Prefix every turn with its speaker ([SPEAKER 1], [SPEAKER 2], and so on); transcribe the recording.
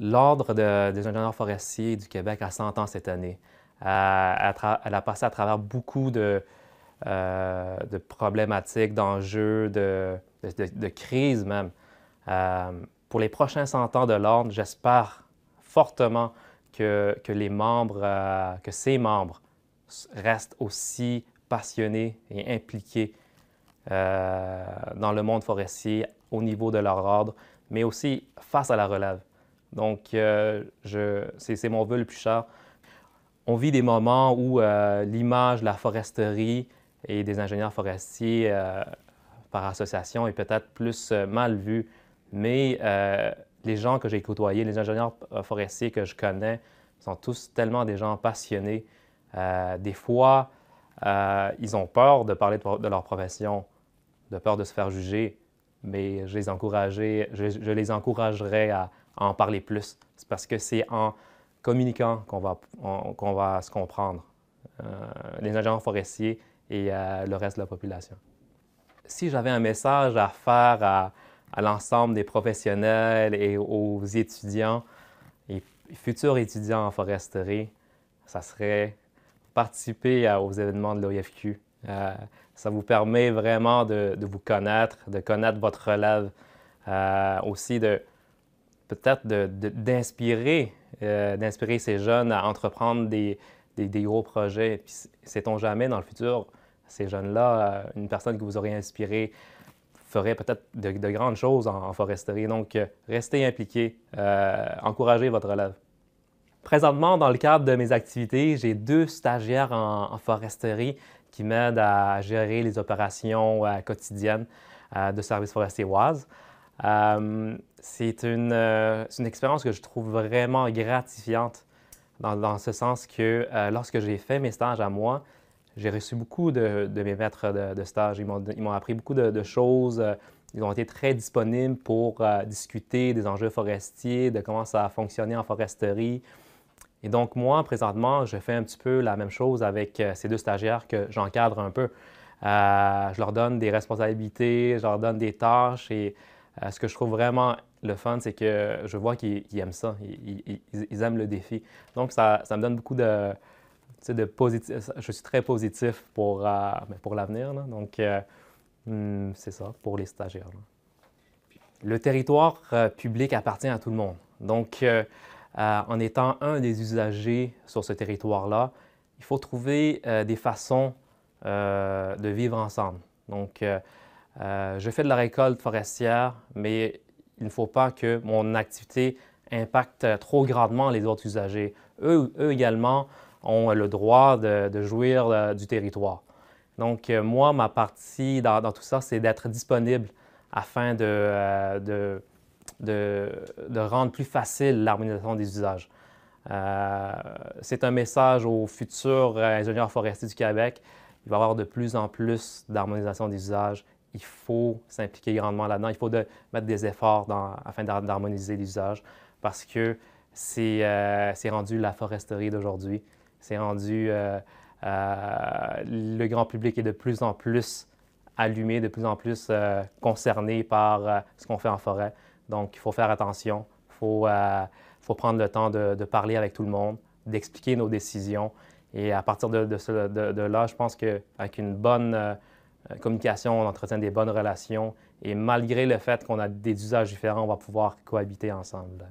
[SPEAKER 1] L'Ordre des ingénieurs forestiers du Québec a 100 ans cette année. Euh, elle a passé à travers beaucoup de, euh, de problématiques, d'enjeux, de, crises même. Euh, pour les prochains 100 ans de l'Ordre, j'espère fortement que, que, les membres, que ses membres restent aussi passionnés et impliqués dans le monde forestier au niveau de leur ordre, mais aussi face à la relève. Donc, euh, c'est mon vœu le plus cher. On vit des moments où euh, l'image de la foresterie et des ingénieurs forestiers euh, par association est peut-être plus mal vue, mais les gens que j'ai côtoyés, les ingénieurs forestiers que je connais, sont tous tellement des gens passionnés. des fois, ils ont peur de parler de, leur profession, de peur de se faire juger, mais je les, je les encouragerais à, en parler plus. C'est parce que c'est en communiquant qu'on va, qu'on va se comprendre, euh, les agents forestiers et euh, le reste de la population. Si j'avais un message à faire à, l'ensemble des professionnels et aux étudiants et futurs étudiants en foresterie, ça serait participer aux événements de l'OIFQ. Euh, ça vous permet vraiment de, de, vous connaître, de connaître votre relève, aussi de, peut-être euh, d'inspirer, ces jeunes à entreprendre des, gros projets. Puis sait-on jamais dans le futur, ces jeunes-là, euh, une personne que vous auriez inspirée ferait peut-être de, grandes choses en, foresterie. Donc, euh, restez impliqués, encouragez votre élève. Présentement, dans le cadre de mes activités, j'ai deux stagiaires en, foresterie qui m'aident à gérer les opérations quotidiennes de Service forestier Oise. Euh, c'est une, euh, une, expérience que je trouve vraiment gratifiante dans, dans ce sens que euh, lorsque j'ai fait mes stages à moi, j'ai reçu beaucoup de, de, mes maîtres de, stage. Ils m'ont appris beaucoup de, choses. Ils ont été très disponibles pour discuter des enjeux forestiers, de comment ça a fonctionné en foresterie. Et donc, moi, présentement, je fais un petit peu la même chose avec ces deux stagiaires que j'encadre un peu. je leur donne des responsabilités, je leur donne des tâches et euh, ce que je trouve vraiment le fun, c'est que je vois qu'ils aiment ça, ils, aiment le défi. Donc, ça, ça me donne beaucoup de, de positif. Je suis très positif pour, euh, pour l'avenir. Donc, euh, hmm, c'est ça, pour les stagiaires. Le territoire public appartient à tout le monde. Donc, en étant un des usagers sur ce territoire-là, il faut trouver des façons de vivre ensemble. Donc, euh, je fais de la récolte forestière, mais il ne faut pas que mon activité impacte euh, trop grandement les autres usagers. Eux, eux également ont euh, le droit de, jouir du territoire. Donc, moi, ma partie dans, tout ça, c'est d'être disponible afin de, de, rendre plus facile l'harmonisation des usages. c'est un message aux futurs ingénieurs forestiers du Québec. Il va y avoir de plus en plus d'harmonisation des usages il faut s'impliquer grandement là-dedans. Il faut mettre des efforts afin d'harmoniser les usages parce que euh, c'est rendu la foresterie d'aujourd'hui. C'est rendu. Euh, euh, le grand public est de plus en plus allumé, de plus en plus concerné par ce qu'on fait en forêt. Donc, il faut faire attention. Il faut, faut prendre le temps de, parler avec tout le monde, d'expliquer nos décisions. Et à partir de, de, de, là, je pense qu'avec une bonne, euh, communication, entretient des bonnes relations. Et malgré le fait qu'on a des usages différents, on va pouvoir cohabiter ensemble.